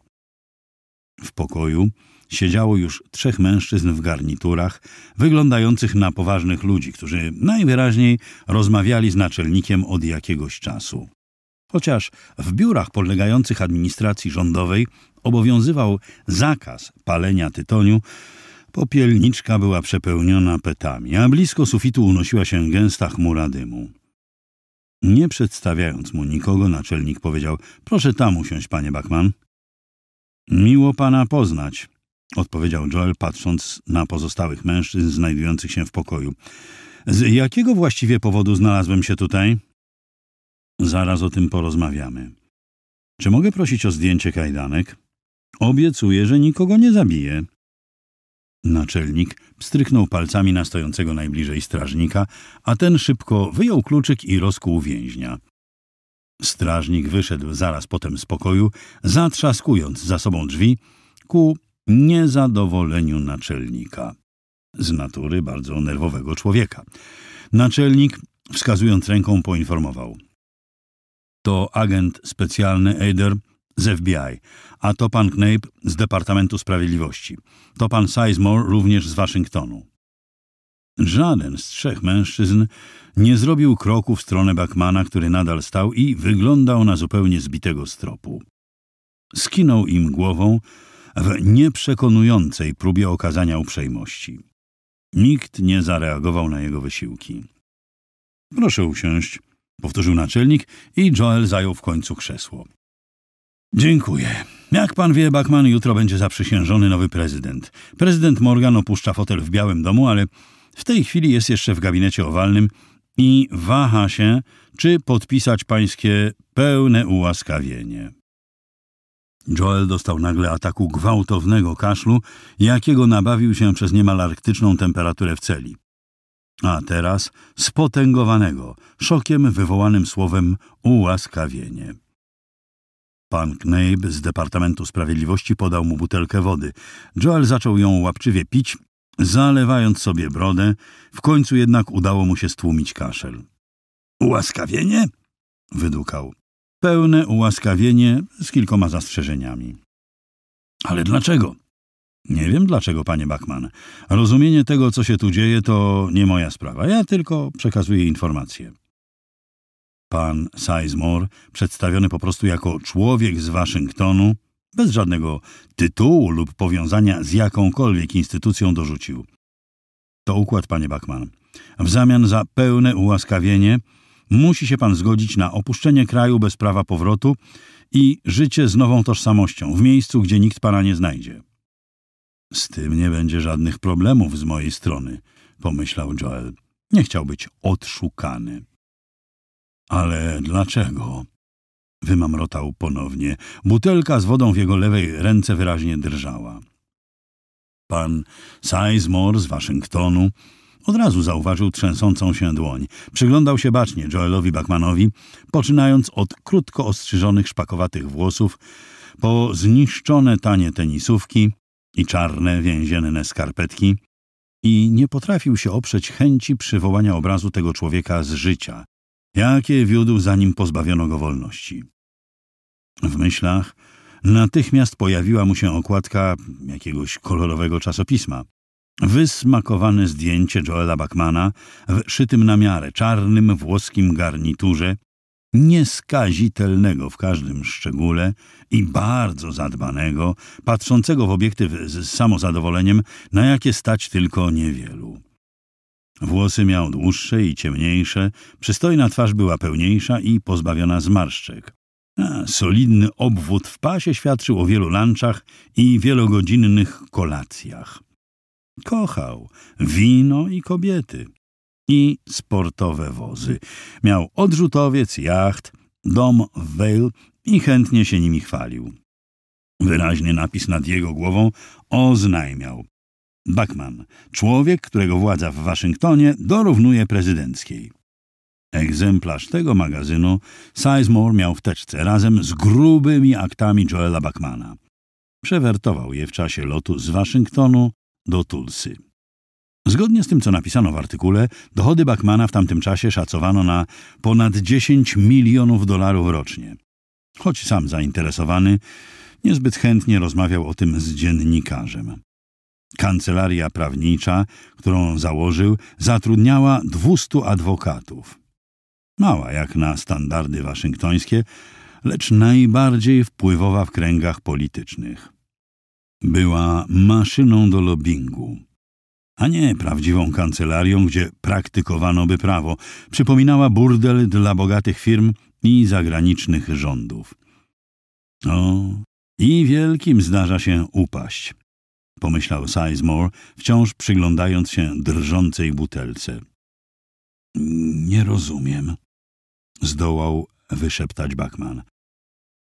S1: W pokoju siedziało już trzech mężczyzn w garniturach, wyglądających na poważnych ludzi, którzy najwyraźniej rozmawiali z naczelnikiem od jakiegoś czasu. Chociaż w biurach podlegających administracji rządowej obowiązywał zakaz palenia tytoniu, popielniczka była przepełniona petami, a blisko sufitu unosiła się gęsta chmura dymu. Nie przedstawiając mu nikogo, naczelnik powiedział – proszę tam usiąść, panie Bachman. Miło pana poznać – odpowiedział Joel, patrząc na pozostałych mężczyzn znajdujących się w pokoju. Z jakiego właściwie powodu znalazłem się tutaj? – Zaraz o tym porozmawiamy. Czy mogę prosić o zdjęcie kajdanek? Obiecuję, że nikogo nie zabiję. Naczelnik pstryknął palcami na stojącego najbliżej strażnika, a ten szybko wyjął kluczyk i rozkuł więźnia. Strażnik wyszedł zaraz potem z pokoju, zatrzaskując za sobą drzwi ku niezadowoleniu naczelnika. Z natury bardzo nerwowego człowieka. Naczelnik, wskazując ręką, poinformował – to agent specjalny Eider z FBI, a to pan Knape z Departamentu Sprawiedliwości. To pan Sizemore również z Waszyngtonu. Żaden z trzech mężczyzn nie zrobił kroku w stronę Bakmana, który nadal stał i wyglądał na zupełnie zbitego stropu. Skinął im głową w nieprzekonującej próbie okazania uprzejmości. Nikt nie zareagował na jego wysiłki. Proszę usiąść, powtórzył naczelnik i Joel zajął w końcu krzesło. Dziękuję. Jak pan wie, Bachman jutro będzie zaprzysiężony nowy prezydent. Prezydent Morgan opuszcza fotel w Białym Domu, ale w tej chwili jest jeszcze w gabinecie owalnym i waha się, czy podpisać pańskie pełne ułaskawienie. Joel dostał nagle ataku gwałtownego kaszlu, jakiego nabawił się przez niemal arktyczną temperaturę w celi a teraz spotęgowanego szokiem wywołanym słowem ułaskawienie. Pan Kneib z Departamentu Sprawiedliwości podał mu butelkę wody. Joel zaczął ją łapczywie pić, zalewając sobie brodę. W końcu jednak udało mu się stłumić kaszel. Ułaskawienie? wydukał. Pełne ułaskawienie z kilkoma zastrzeżeniami. Ale dlaczego? Nie wiem dlaczego, panie Bachman. Rozumienie tego, co się tu dzieje, to nie moja sprawa. Ja tylko przekazuję informacje. Pan Sizemore, przedstawiony po prostu jako człowiek z Waszyngtonu, bez żadnego tytułu lub powiązania z jakąkolwiek instytucją dorzucił. To układ, panie Bachman. W zamian za pełne ułaskawienie musi się pan zgodzić na opuszczenie kraju bez prawa powrotu i życie z nową tożsamością, w miejscu, gdzie nikt pana nie znajdzie. Z tym nie będzie żadnych problemów z mojej strony, pomyślał Joel. Nie chciał być odszukany. Ale dlaczego? Wymamrotał ponownie. Butelka z wodą w jego lewej ręce wyraźnie drżała. Pan Sizemore z Waszyngtonu od razu zauważył trzęsącą się dłoń. Przyglądał się bacznie Joelowi Bachmanowi, poczynając od krótko ostrzyżonych szpakowatych włosów po zniszczone tanie tenisówki, i czarne więzienne skarpetki i nie potrafił się oprzeć chęci przywołania obrazu tego człowieka z życia, jakie wiódł zanim pozbawiono go wolności. W myślach natychmiast pojawiła mu się okładka jakiegoś kolorowego czasopisma. Wysmakowane zdjęcie Joela Bachmana w szytym na miarę czarnym włoskim garniturze nieskazitelnego w każdym szczególe i bardzo zadbanego, patrzącego w obiekty z samozadowoleniem, na jakie stać tylko niewielu. Włosy miał dłuższe i ciemniejsze, przystojna twarz była pełniejsza i pozbawiona zmarszczek. A solidny obwód w pasie świadczył o wielu lunchach i wielogodzinnych kolacjach. Kochał wino i kobiety i sportowe wozy. Miał odrzutowiec, jacht, dom w Vale i chętnie się nimi chwalił. Wyraźny napis nad jego głową oznajmiał. Bachman, człowiek, którego władza w Waszyngtonie dorównuje prezydenckiej. Egzemplarz tego magazynu Sizemore miał w teczce razem z grubymi aktami Joela Bachmana. Przewertował je w czasie lotu z Waszyngtonu do Tulsy. Zgodnie z tym, co napisano w artykule, dochody Bachmana w tamtym czasie szacowano na ponad 10 milionów dolarów rocznie. Choć sam zainteresowany, niezbyt chętnie rozmawiał o tym z dziennikarzem. Kancelaria prawnicza, którą założył, zatrudniała 200 adwokatów. Mała jak na standardy waszyngtońskie, lecz najbardziej wpływowa w kręgach politycznych. Była maszyną do lobbingu a nie prawdziwą kancelarią, gdzie praktykowano by prawo, przypominała burdel dla bogatych firm i zagranicznych rządów. O, i wielkim zdarza się upaść, pomyślał Sizemore, wciąż przyglądając się drżącej butelce. Nie rozumiem, zdołał wyszeptać Bachman.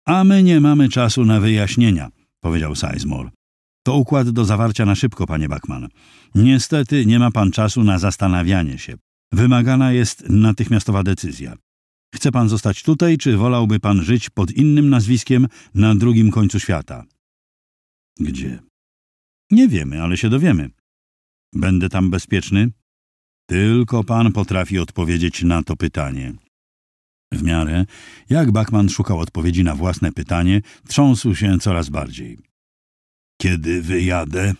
S1: A my nie mamy czasu na wyjaśnienia, powiedział Sizemore. To układ do zawarcia na szybko, panie Bachman. Niestety nie ma pan czasu na zastanawianie się. Wymagana jest natychmiastowa decyzja. Chce pan zostać tutaj, czy wolałby pan żyć pod innym nazwiskiem na drugim końcu świata? Gdzie? Nie wiemy, ale się dowiemy. Będę tam bezpieczny? Tylko pan potrafi odpowiedzieć na to pytanie. W miarę, jak Bachman szukał odpowiedzi na własne pytanie, trząsł się coraz bardziej. Kiedy wyjadę?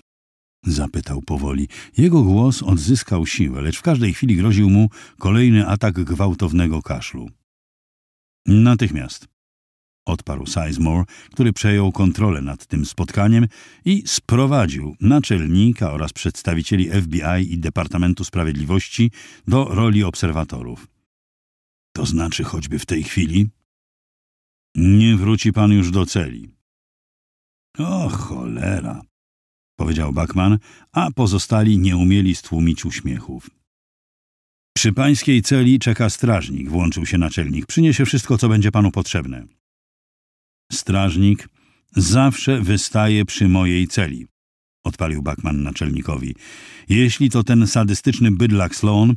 S1: Zapytał powoli. Jego głos odzyskał siłę, lecz w każdej chwili groził mu kolejny atak gwałtownego kaszlu. Natychmiast odparł Sizemore, który przejął kontrolę nad tym spotkaniem i sprowadził naczelnika oraz przedstawicieli FBI i Departamentu Sprawiedliwości do roli obserwatorów. To znaczy choćby w tej chwili? Nie wróci pan już do celi, o cholera, powiedział Bakman, a pozostali nie umieli stłumić uśmiechów. Przy pańskiej celi czeka strażnik, włączył się naczelnik. Przyniesie wszystko, co będzie panu potrzebne. Strażnik zawsze wystaje przy mojej celi, odpalił Bakman naczelnikowi. Jeśli to ten sadystyczny bydlak Sloan,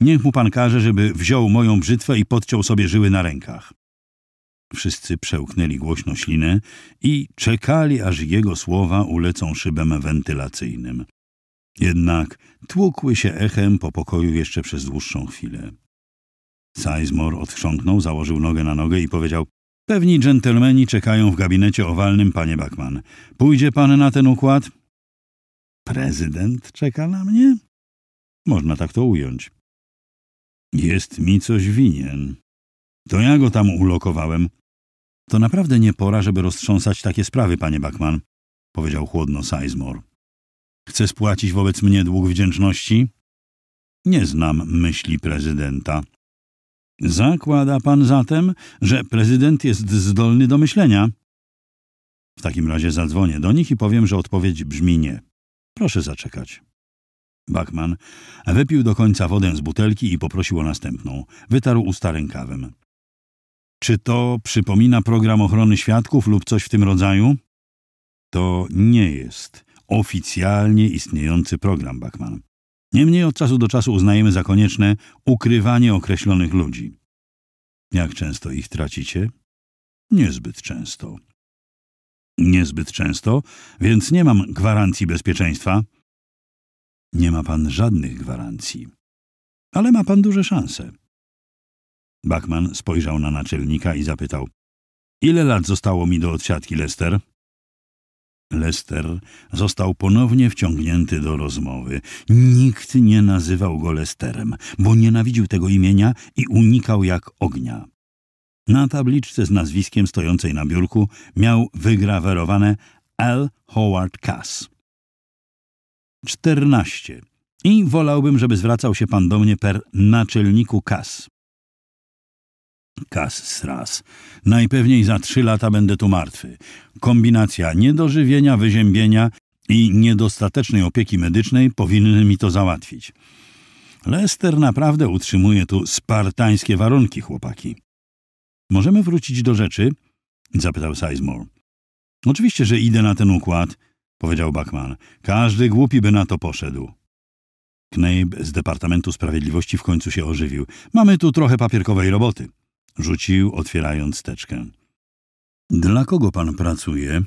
S1: niech mu pan każe, żeby wziął moją brzytwę i podciął sobie żyły na rękach. Wszyscy przełknęli głośno ślinę i czekali, aż jego słowa ulecą szybem wentylacyjnym. Jednak tłukły się echem po pokoju jeszcze przez dłuższą chwilę. Sizemore odchrząknął, założył nogę na nogę i powiedział – Pewni dżentelmeni czekają w gabinecie owalnym, panie Bachman. Pójdzie pan na ten układ? – Prezydent czeka na mnie? Można tak to ująć. – Jest mi coś winien. To ja go tam ulokowałem. To naprawdę nie pora, żeby roztrząsać takie sprawy, panie Bachman, powiedział chłodno Sizemore. Chce spłacić wobec mnie dług wdzięczności? Nie znam myśli prezydenta. Zakłada pan zatem, że prezydent jest zdolny do myślenia? W takim razie zadzwonię do nich i powiem, że odpowiedź brzmi nie. Proszę zaczekać. Bachman wypił do końca wodę z butelki i poprosił o następną. Wytarł usta rękawem. Czy to przypomina program ochrony świadków lub coś w tym rodzaju? To nie jest oficjalnie istniejący program, Bachman. Niemniej od czasu do czasu uznajemy za konieczne ukrywanie określonych ludzi. Jak często ich tracicie? Niezbyt często. Niezbyt często, więc nie mam gwarancji bezpieczeństwa. Nie ma pan żadnych gwarancji. Ale ma pan duże szanse. Bachman spojrzał na naczelnika i zapytał. Ile lat zostało mi do odsiadki, Lester? Lester został ponownie wciągnięty do rozmowy.
S2: Nikt
S1: nie nazywał go Lesterem, bo nienawidził tego imienia i unikał jak ognia. Na tabliczce z nazwiskiem stojącej na biurku miał wygrawerowane L. Howard Cass. Czternaście. I wolałbym, żeby zwracał się pan do mnie per naczelniku Cass. Kas sras. Najpewniej za trzy lata będę tu martwy. Kombinacja niedożywienia, wyziębienia i niedostatecznej opieki medycznej powinny mi to załatwić. Lester naprawdę utrzymuje tu spartańskie warunki, chłopaki. Możemy wrócić do rzeczy? Zapytał Sizemore. Oczywiście, że idę na ten układ, powiedział Bachman. Każdy głupi by na to poszedł. Kneib z Departamentu Sprawiedliwości w końcu się ożywił. Mamy tu trochę papierkowej roboty rzucił, otwierając teczkę. Dla kogo pan pracuje?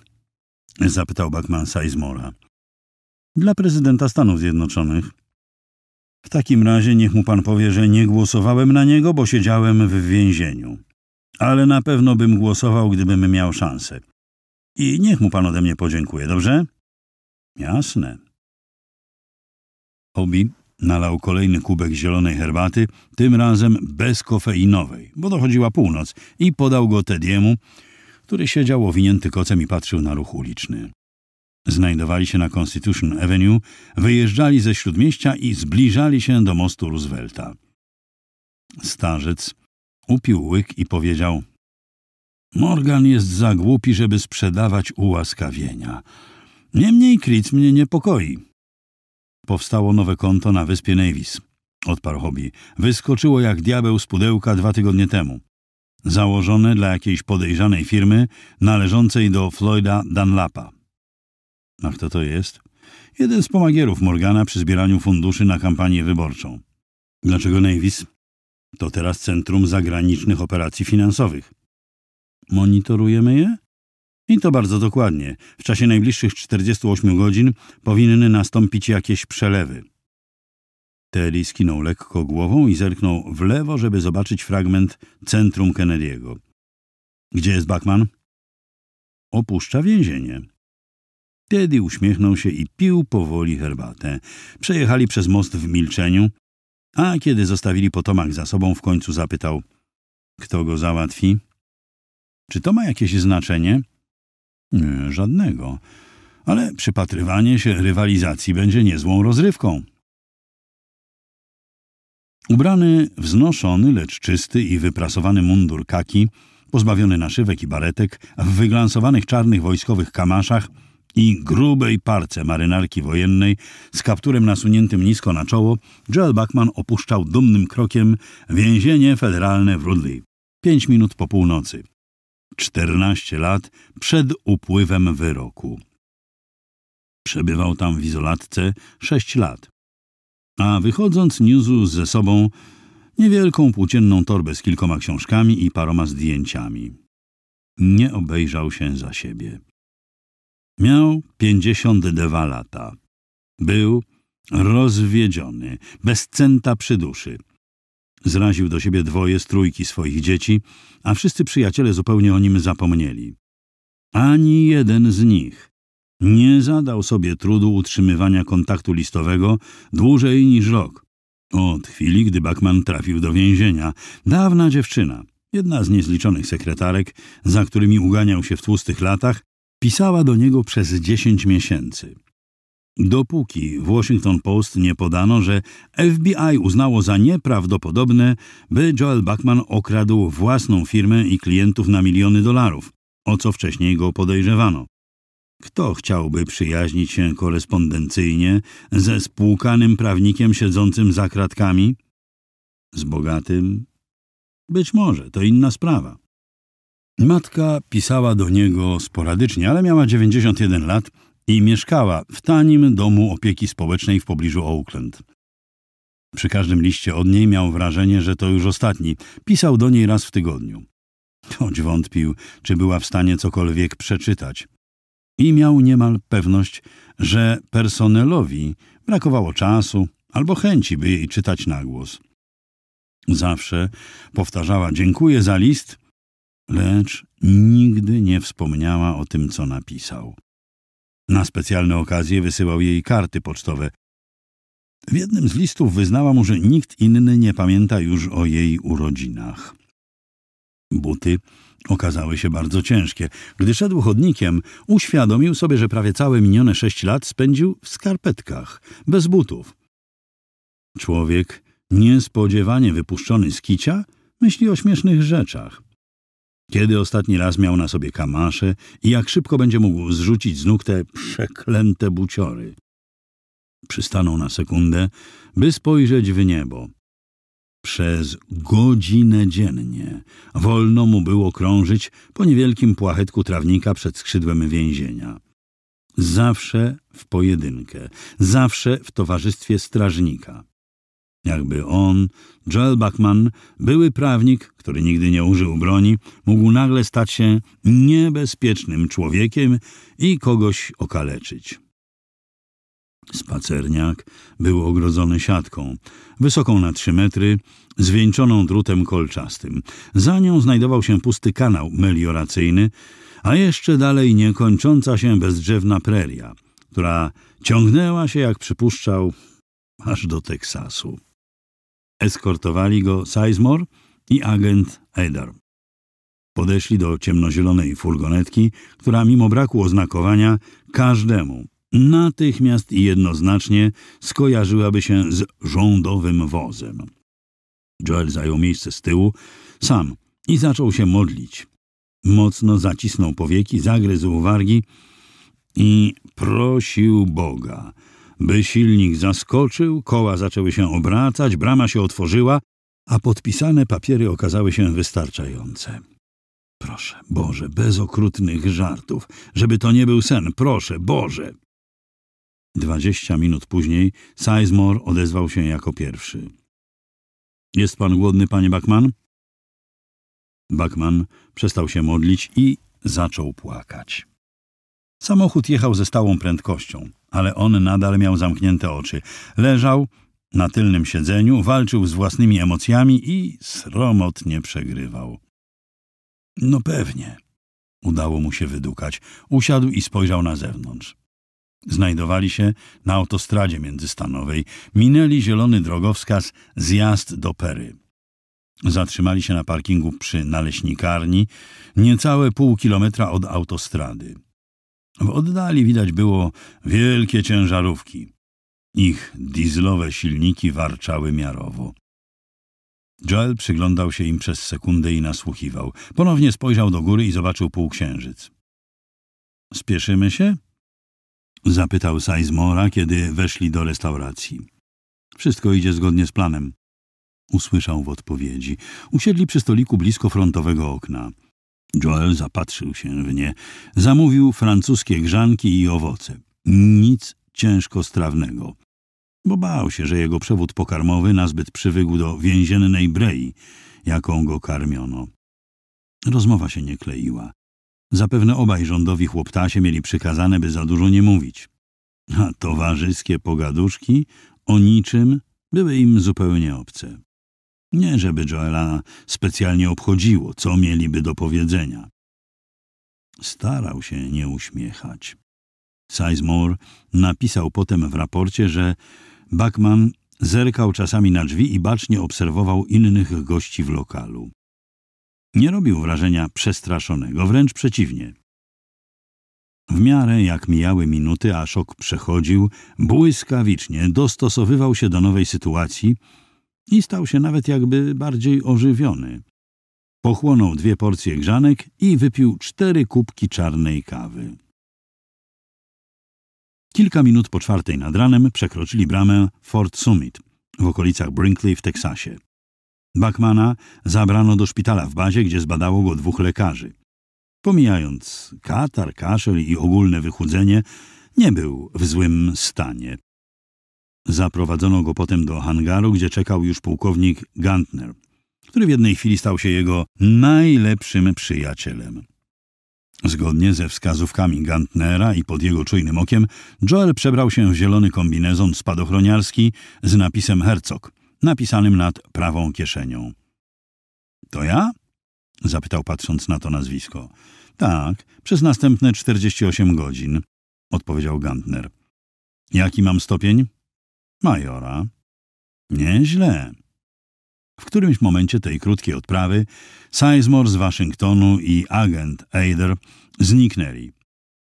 S1: zapytał Bachman Sizemora. Dla prezydenta Stanów Zjednoczonych. W takim razie niech mu pan powie, że nie głosowałem na niego, bo siedziałem w więzieniu. Ale na pewno bym głosował, gdybym miał szansę. I niech mu pan ode mnie podziękuje, dobrze? Jasne. Obi Nalał kolejny kubek zielonej herbaty, tym razem bez kofeinowej, bo dochodziła północ i podał go Tediemu, który siedział owinięty kocem i patrzył na ruch uliczny. Znajdowali się na Constitution Avenue, wyjeżdżali ze śródmieścia i zbliżali się do mostu Roosevelta. Starzec upił łyk i powiedział Morgan jest za głupi, żeby sprzedawać ułaskawienia. Niemniej Kritz mnie niepokoi. Powstało nowe konto na wyspie Nevis. Odparł Hobby. Wyskoczyło jak diabeł z pudełka dwa tygodnie temu. Założone dla jakiejś podejrzanej firmy należącej do Floyda Dunlapa. A kto to jest? Jeden z pomagierów Morgana przy zbieraniu funduszy na kampanię wyborczą. Dlaczego Nevis? To teraz Centrum Zagranicznych Operacji Finansowych. Monitorujemy je? I to bardzo dokładnie. W czasie najbliższych 48 godzin powinny nastąpić jakieś przelewy. Teddy skinął lekko głową i zerknął w lewo, żeby zobaczyć fragment centrum Kennedy'ego. Gdzie jest Bachman? Opuszcza więzienie. Teddy uśmiechnął się i pił powoli herbatę. Przejechali przez most w milczeniu, a kiedy zostawili potomak za sobą, w końcu zapytał, kto go załatwi. Czy to ma jakieś znaczenie? Żadnego. Ale przypatrywanie się rywalizacji będzie niezłą rozrywką. Ubrany wznoszony, lecz czysty i wyprasowany mundur kaki, pozbawiony naszywek i baretek, w wyglansowanych czarnych wojskowych kamaszach i grubej parce marynarki wojennej z kapturem nasuniętym nisko na czoło, Joel Bachman opuszczał dumnym krokiem więzienie federalne w Rudley. Pięć minut po północy. 14 lat przed upływem wyroku. Przebywał tam w izolatce 6 lat. A wychodząc, niósł ze sobą niewielką płócienną torbę z kilkoma książkami i paroma zdjęciami. Nie obejrzał się za siebie. Miał 52 lata. Był rozwiedziony, bez centa przy duszy. Zraził do siebie dwoje z trójki swoich dzieci, a wszyscy przyjaciele zupełnie o nim zapomnieli. Ani jeden z nich nie zadał sobie trudu utrzymywania kontaktu listowego dłużej niż rok. Od chwili, gdy Bachman trafił do więzienia, dawna dziewczyna, jedna z niezliczonych sekretarek, za którymi uganiał się w tłustych latach, pisała do niego przez dziesięć miesięcy. Dopóki w Washington Post nie podano, że FBI uznało za nieprawdopodobne, by Joel Bachman okradł własną firmę i klientów na miliony dolarów, o co wcześniej go podejrzewano. Kto chciałby przyjaźnić się korespondencyjnie ze spłukanym prawnikiem siedzącym za kratkami? Z bogatym? Być może, to inna sprawa. Matka pisała do niego sporadycznie, ale miała 91 lat i mieszkała w tanim domu opieki społecznej w pobliżu Oakland. Przy każdym liście od niej miał wrażenie, że to już ostatni. Pisał do niej raz w tygodniu. Choć wątpił, czy była w stanie cokolwiek przeczytać. I miał niemal pewność, że personelowi brakowało czasu albo chęci, by jej czytać na głos. Zawsze powtarzała dziękuję za list, lecz nigdy nie wspomniała o tym, co napisał. Na specjalne okazje wysyłał jej karty pocztowe. W jednym z listów wyznała mu, że nikt inny nie pamięta już o jej urodzinach. Buty okazały się bardzo ciężkie. Gdy szedł chodnikiem, uświadomił sobie, że prawie całe minione sześć lat spędził w skarpetkach, bez butów. Człowiek, niespodziewanie wypuszczony z kicia, myśli o śmiesznych rzeczach. Kiedy ostatni raz miał na sobie kamasze i jak szybko będzie mógł zrzucić z nóg te przeklęte buciory. Przystanął na sekundę, by spojrzeć w niebo. Przez godzinę dziennie wolno mu było krążyć po niewielkim płachetku trawnika przed skrzydłem więzienia. Zawsze w pojedynkę, zawsze w towarzystwie strażnika. Jakby on, Joel Bachman, były prawnik, który nigdy nie użył broni, mógł nagle stać się niebezpiecznym człowiekiem i kogoś okaleczyć. Spacerniak był ogrodzony siatką, wysoką na trzy metry, zwieńczoną drutem kolczastym. Za nią znajdował się pusty kanał melioracyjny, a jeszcze dalej niekończąca się bezdrzewna preria, która ciągnęła się, jak przypuszczał, aż do Teksasu. Eskortowali go Sizemore i agent Edar. Podeszli do ciemnozielonej furgonetki, która mimo braku oznakowania każdemu natychmiast i jednoznacznie skojarzyłaby się z rządowym wozem. Joel zajął miejsce z tyłu sam i zaczął się modlić. Mocno zacisnął powieki, zagryzł wargi i prosił Boga – by silnik zaskoczył, koła zaczęły się obracać, brama się otworzyła, a podpisane papiery okazały się wystarczające. Proszę, Boże, bez okrutnych żartów, żeby to nie był sen, proszę, Boże! Dwadzieścia minut później Sizemore odezwał się jako pierwszy. Jest pan głodny, panie Bakman? Bakman przestał się modlić i zaczął płakać. Samochód jechał ze stałą prędkością, ale on nadal miał zamknięte oczy. Leżał na tylnym siedzeniu, walczył z własnymi emocjami i sromotnie przegrywał. No pewnie. Udało mu się wydukać. Usiadł i spojrzał na zewnątrz. Znajdowali się na autostradzie międzystanowej. Minęli zielony drogowskaz zjazd do Pery. Zatrzymali się na parkingu przy naleśnikarni, niecałe pół kilometra od autostrady. W oddali widać było wielkie ciężarówki. Ich dieslowe silniki warczały miarowo. Joel przyglądał się im przez sekundę i nasłuchiwał. Ponownie spojrzał do góry i zobaczył półksiężyc. Spieszymy się? Zapytał Sizemora, kiedy weszli do restauracji. Wszystko idzie zgodnie z planem. Usłyszał w odpowiedzi. Usiedli przy stoliku blisko frontowego okna. Joel zapatrzył się w nie. Zamówił francuskie grzanki i owoce. Nic ciężkostrawnego, bo bał się, że jego przewód pokarmowy nazbyt przywykł do więziennej brei, jaką go karmiono. Rozmowa się nie kleiła. Zapewne obaj rządowi chłoptasie mieli przykazane, by za dużo nie mówić. A towarzyskie pogaduszki o niczym były im zupełnie obce. Nie, żeby Joela specjalnie obchodziło, co mieliby do powiedzenia. Starał się nie uśmiechać. Sizemore napisał potem w raporcie, że Bachman zerkał czasami na drzwi i bacznie obserwował innych gości w lokalu. Nie robił wrażenia przestraszonego, wręcz przeciwnie. W miarę jak mijały minuty, a szok przechodził, błyskawicznie dostosowywał się do nowej sytuacji – i stał się nawet jakby bardziej ożywiony. Pochłonął dwie porcje grzanek i wypił cztery kubki czarnej kawy. Kilka minut po czwartej nad ranem przekroczyli bramę Fort Summit w okolicach Brinkley w Teksasie. Bachmana zabrano do szpitala w bazie, gdzie zbadało go dwóch lekarzy. Pomijając katar, kaszel i ogólne wychudzenie, nie był w złym stanie. Zaprowadzono go potem do hangaru, gdzie czekał już pułkownik Gantner, który w jednej chwili stał się jego najlepszym przyjacielem. Zgodnie ze wskazówkami Gantnera i pod jego czujnym okiem, Joel przebrał się w zielony kombinezon spadochroniarski z napisem Hercog, napisanym nad prawą kieszenią. To ja? zapytał patrząc na to nazwisko. Tak, przez następne 48 godzin, odpowiedział Gantner. Jaki mam stopień? majora. Nieźle. W którymś momencie tej krótkiej odprawy Sizemore z Waszyngtonu i agent Eider zniknęli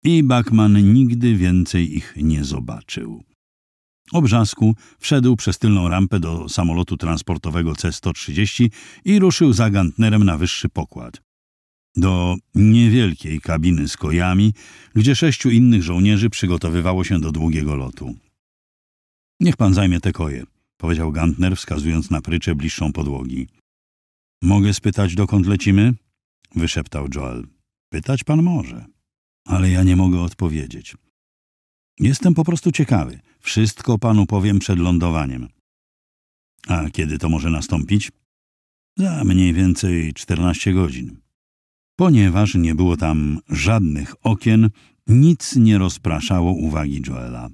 S1: i Bachman nigdy więcej ich nie zobaczył. Obrzasku wszedł przez tylną rampę do samolotu transportowego C-130 i ruszył za Gantnerem na wyższy pokład. Do niewielkiej kabiny z kojami, gdzie sześciu innych żołnierzy przygotowywało się do długiego lotu. Niech pan zajmie te koje, powiedział Gantner, wskazując na prycze bliższą podłogi. Mogę spytać, dokąd lecimy? wyszeptał Joel. Pytać pan może, ale ja nie mogę odpowiedzieć. Jestem po prostu ciekawy. Wszystko panu powiem przed lądowaniem. A kiedy to może nastąpić? Za mniej więcej 14 godzin. Ponieważ nie było tam żadnych okien, nic nie rozpraszało uwagi Joela.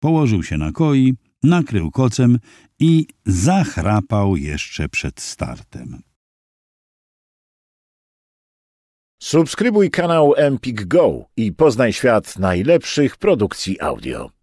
S1: Położył się na koi, nakrył kocem i zachrapał jeszcze przed startem. Subskrybuj kanał Empik Go i poznaj świat najlepszych produkcji audio.